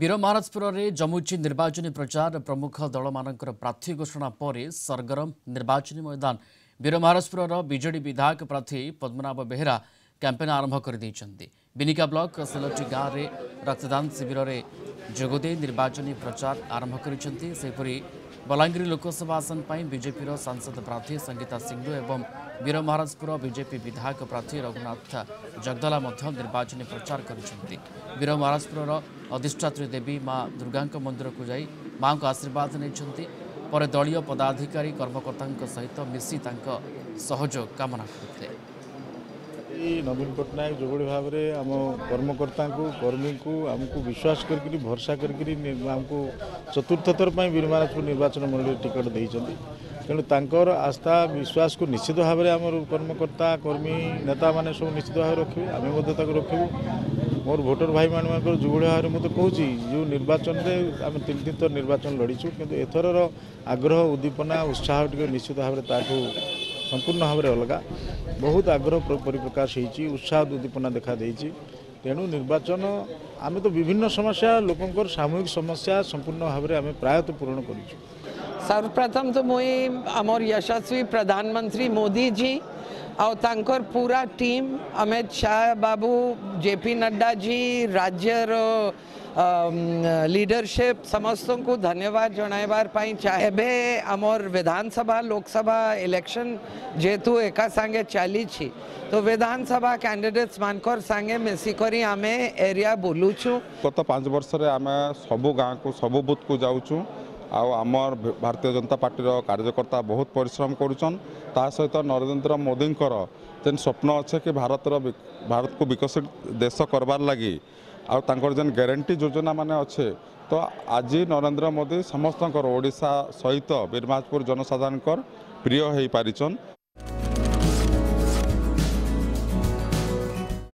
ବୀର ମହାରାଜପୁରରେ ଜମୁଛି ନିର୍ବାଚନୀ ପ୍ରଚାର ପ୍ରମୁଖ ଦଳମାନଙ୍କର ପ୍ରାର୍ଥୀ ଘୋଷଣା ପରେ ସରଗରମ ନିର୍ବାଚନୀ ମଇଦାନ ବୀର ମହାରାଜପୁରର ବିଜେଡି ବିଧାୟକ ପ୍ରାର୍ଥୀ ପଦ୍ମନାଭ ବେହେରା କ୍ୟାମ୍ପେନ୍ ଆରମ୍ଭ କରିଦେଇଛନ୍ତି ବିନିକା ବ୍ଲକ ସେଲଟି ଗାଁରେ ରକ୍ତଦାନ ଶିବିରରେ ଯୋଗଦେଇ ନିର୍ବାଚନୀ ପ୍ରଚାର ଆରମ୍ଭ କରିଛନ୍ତି ସେହିପରି ବଲାଙ୍ଗୀର ଲୋକସଭା ଆସନ ପାଇଁ ବିଜେପିର ସାଂସଦ ପ୍ରାର୍ଥୀ ସଙ୍ଗୀତା ସିଂହୁ ଏବଂ ବୀର ମହାରାଜପୁର ବିଜେପି ବିଧାୟକ ପ୍ରାର୍ଥୀ ରଘୁନାଥ ଜଗଦଲା ମଧ୍ୟ ନିର୍ବାଚନୀ ପ୍ରଚାର କରିଛନ୍ତି ବୀର ମହାରାଜପୁରର ଅଧିଷ୍ଠାତ୍ରୀ ଦେବୀ ମା ଦୁର୍ଗାଙ୍କ ମନ୍ଦିରକୁ ଯାଇ ମାଙ୍କ ଆଶୀର୍ବାଦ ନେଇଛନ୍ତି ପରେ ଦଳୀୟ ପଦାଧିକାରୀ କର୍ମକର୍ତ୍ତାଙ୍କ ସହିତ ମିଶି ତାଙ୍କ ସହଯୋଗ କାମନା କରିଥିଲେ ନବୀନ ପଟ୍ଟନାୟକ ଯେଉଁଭଳି ଭାବରେ ଆମ କର୍ମକର୍ତ୍ତାଙ୍କୁ କର୍ମୀଙ୍କୁ ଆମକୁ ବିଶ୍ୱାସ କରିକିରି ଭରସା କରିକିରି ଆମକୁ ଚତୁର୍ଥ ଥର ପାଇଁ ବିରମାନପୁର ନିର୍ବାଚନ ମଣ୍ଡଳୀରେ ଟିକେଟ୍ ଦେଇଛନ୍ତି ତେଣୁ ତାଙ୍କର ଆସ୍ଥା ବିଶ୍ୱାସକୁ ନିଶ୍ଚିତ ଭାବରେ ଆମର କର୍ମକର୍ତ୍ତା କର୍ମୀ ନେତାମାନେ ସବୁ ନିଶ୍ଚିତ ଭାବରେ ରଖିବେ ଆମେ ମଧ୍ୟ ତାକୁ ରଖିବୁ ମୋର ଭୋଟର ଭାଇମାନଙ୍କର ଯେଉଁଭଳି ଭାବରେ ମୁଁ ତ କହୁଛି ଯେଉଁ ନିର୍ବାଚନରେ ଆମେ ତିନି ତିନି ଥର ନିର୍ବାଚନ ଲଢ଼ିଛୁ କିନ୍ତୁ ଏଥରର ଆଗ୍ରହ ଉଦ୍ଦୀପନା ଉତ୍ସାହ ଟିକେ ନିଶ୍ଚିତ ଭାବରେ ତାଠୁ ସମ୍ପୂର୍ଣ୍ଣ ଭାବରେ ଅଲଗା ବହୁତ ଆଗ୍ରହ ପରିପ୍ରକାଶ ହୋଇଛି ଉତ୍ସାହ ଉଦ୍ଦୀପନା ଦେଖାଦେଇଛି ତେଣୁ ନିର୍ବାଚନ ଆମେ ତ ବିଭିନ୍ନ ସମସ୍ୟା ଲୋକଙ୍କର ସାମୂହିକ ସମସ୍ୟା ସମ୍ପୂର୍ଣ୍ଣ ଭାବରେ ଆମେ ପ୍ରାୟତଃ ପୂରଣ କରିଛୁ સર્વપ્રથમ તો હું અમર યશસ્વી પ્રધાનમંત્રી મોદીજી આવ તાંકર अमित शाह बाबू जेपी नड्डा जी राज्य રાજ્યર लीडरशिप समस्त को धन्यवाद जणाइबार चाहे आमर विधानसभा लोकसभा इलेक्शन जेहेतु एका सांगे चली तो विधानसभा कैंडिडेट्स मानकर सांगे मिसिकरी आमे एरिया बोलुचु गत पांच वर्ष सब गाँव गाँ को सब बुथ को जाऊँ आमर भारतीय जनता पार्टी कार्यकर्ता बहुत परिश्रम करुन ता सहित नरेन्द्र मोदींर जेन स्वप्न अछे कि भारत र भारत को विकसित देश करबार लागि ଆଉ ତାଙ୍କର ଯେନ୍ ଗ୍ୟାରେଣ୍ଟି ଯୋଜନାମାନେ ଅଛେ ତ ଆଜି ନରେନ୍ଦ୍ର ମୋଦି ସମସ୍ତଙ୍କର ଓଡ଼ିଶା ସହିତ ବିରମାଜପୁର ଜନସାଧାରଣଙ୍କର ପ୍ରିୟ ହେଇପାରିଛନ୍